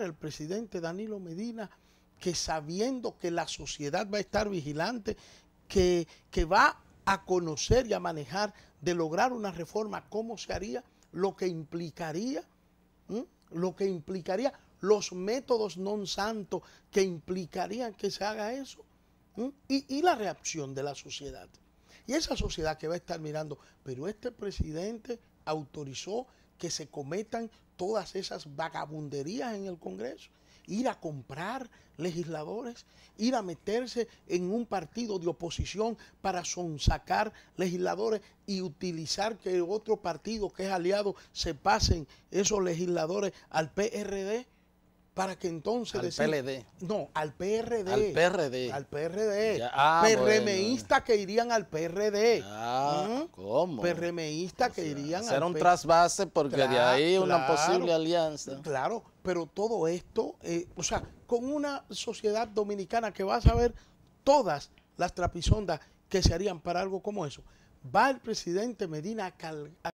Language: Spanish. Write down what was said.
el presidente Danilo Medina que sabiendo que la sociedad va a estar vigilante, que, que va a conocer y a manejar de lograr una reforma, cómo se haría, lo que implicaría, lo que implicaría, los métodos non santos que implicarían que se haga eso, y, y, la reacción de la sociedad. Y esa sociedad que va a estar mirando, pero este presidente autorizó que se cometan todas esas vagabunderías en el Congreso. Ir a comprar legisladores, ir a meterse en un partido de oposición para sonsacar legisladores y utilizar que otro partido que es aliado se pasen esos legisladores al PRD para que entonces al PLD. No, al PRD. Al PRD. Al PRD. Ya, ah, que irían al PRD. Ah, ¿Mm? ¿cómo? PRMistas que irían hacer un trasvase porque de ahí una posible alianza. Claro, pero todo esto, eh, o sea, con una sociedad dominicana que va a saber todas las trapisondas que se harían para algo como eso, va el presidente Medina a